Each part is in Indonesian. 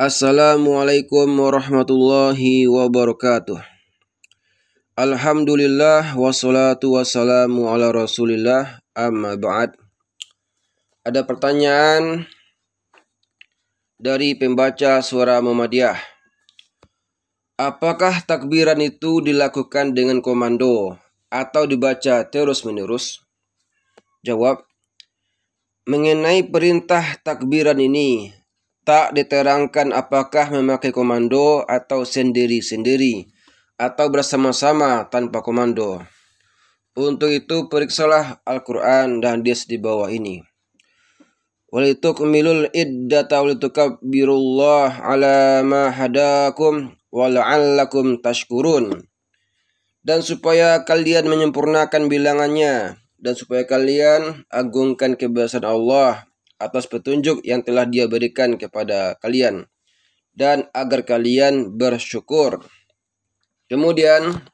Assalamualaikum warahmatullahi wabarakatuh Alhamdulillah wassalatu wassalamu ala rasulillah amma ba'd Ada pertanyaan dari pembaca suara Muhammadiyah Apakah takbiran itu dilakukan dengan komando atau dibaca terus-menerus? Jawab Mengenai perintah takbiran ini, Tak diterangkan apakah memakai komando atau sendiri-sendiri atau bersama-sama tanpa komando. Untuk itu periksalah Al-Quran dan hadis di bawah ini. milul iddata walitukabbirullah ala ma hadakum wala'allakum tashkurun. Dan supaya kalian menyempurnakan bilangannya dan supaya kalian agungkan kebesaran Allah atas petunjuk yang telah dia berikan kepada kalian dan agar kalian bersyukur. Kemudian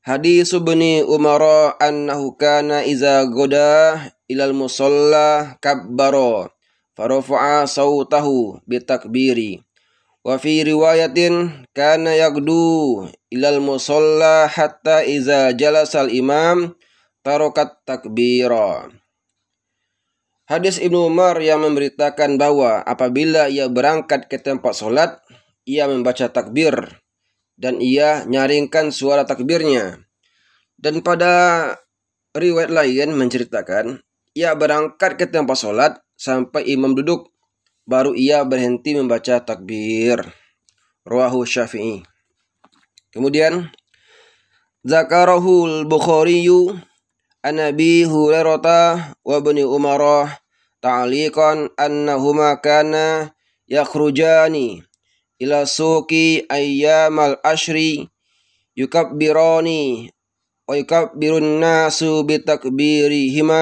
hadis Ibni Umar annahu kana iza goda ilal musalla kabbaro farafa'a sautahu bitakbiri. Wa fi riwayatin kana yagdu ilal musalla hatta iza jalasal imam tarokat takbira. Hadis Ibnu Umar yang memberitakan bahwa apabila ia berangkat ke tempat sholat, ia membaca takbir dan ia nyaringkan suara takbirnya. Dan pada riwayat lain menceritakan, ia berangkat ke tempat sholat sampai imam duduk, baru ia berhenti membaca takbir. Ruahu Syafi'i. Kemudian, Zakarahul Bukhariyu an Abi Hurairah wa Ibnu Umar ta'liqan annahuma kana yakhrujani ila suqi ayyamal ashri yukabbirani wa yukabbirun nasu bitakbirihima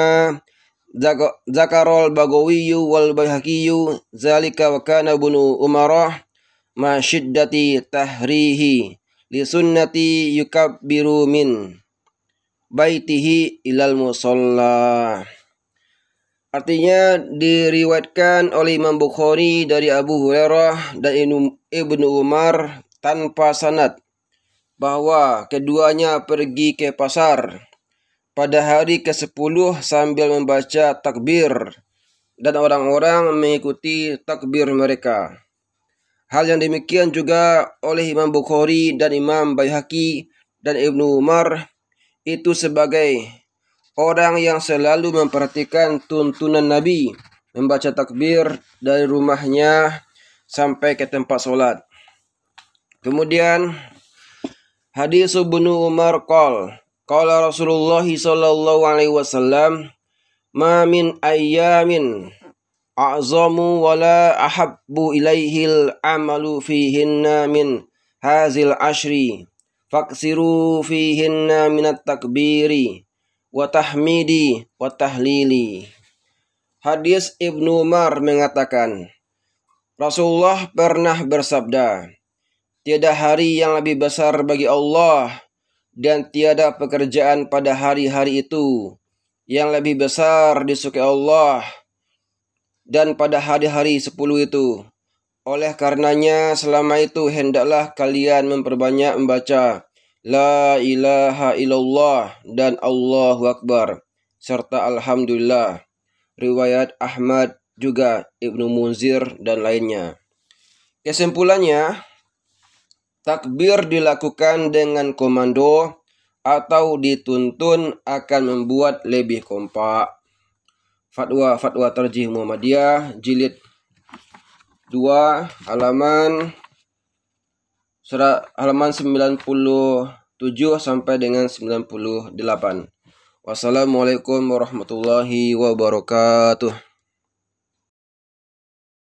Zakarol Bagawiyu wal Bahakiyu zalika wa kana bunu umarah ma syiddati tahrihi li sunnati yukabbiru min baitihi ilal musalla. Artinya diriwayatkan oleh Imam Bukhari dari Abu Hurairah dan Ibnu Umar tanpa sanad bahwa keduanya pergi ke pasar pada hari ke-10 sambil membaca takbir dan orang-orang mengikuti takbir mereka. Hal yang demikian juga oleh Imam Bukhari dan Imam Baihaqi dan Ibnu Umar itu sebagai orang yang selalu memperhatikan tuntunan Nabi, membaca takbir dari rumahnya sampai ke tempat sholat. Kemudian hadis Ibnu Umar qol qala Rasulullah sallallahu alaihi wasallam ma min a'zamu wa ahabbu ilaihil amalu fihinna min hazil ashri Faksiru fihinna minat takbiri wa tahmidi wa tahlili. Hadis Ibnu Umar mengatakan, Rasulullah pernah bersabda, Tiada hari yang lebih besar bagi Allah dan tiada pekerjaan pada hari-hari itu yang lebih besar disukai Allah dan pada hari-hari sepuluh itu oleh karenanya selama itu hendaklah kalian memperbanyak membaca La ilaha illallah dan Allahu Akbar serta Alhamdulillah. Riwayat Ahmad juga Ibnu Munzir dan lainnya. Kesimpulannya, takbir dilakukan dengan komando atau dituntun akan membuat lebih kompak. Fatwa Fatwa Terjih Muhammadiyah jilid 2 halaman halaman 97 sampai dengan 98. Wassalamualaikum warahmatullahi wabarakatuh.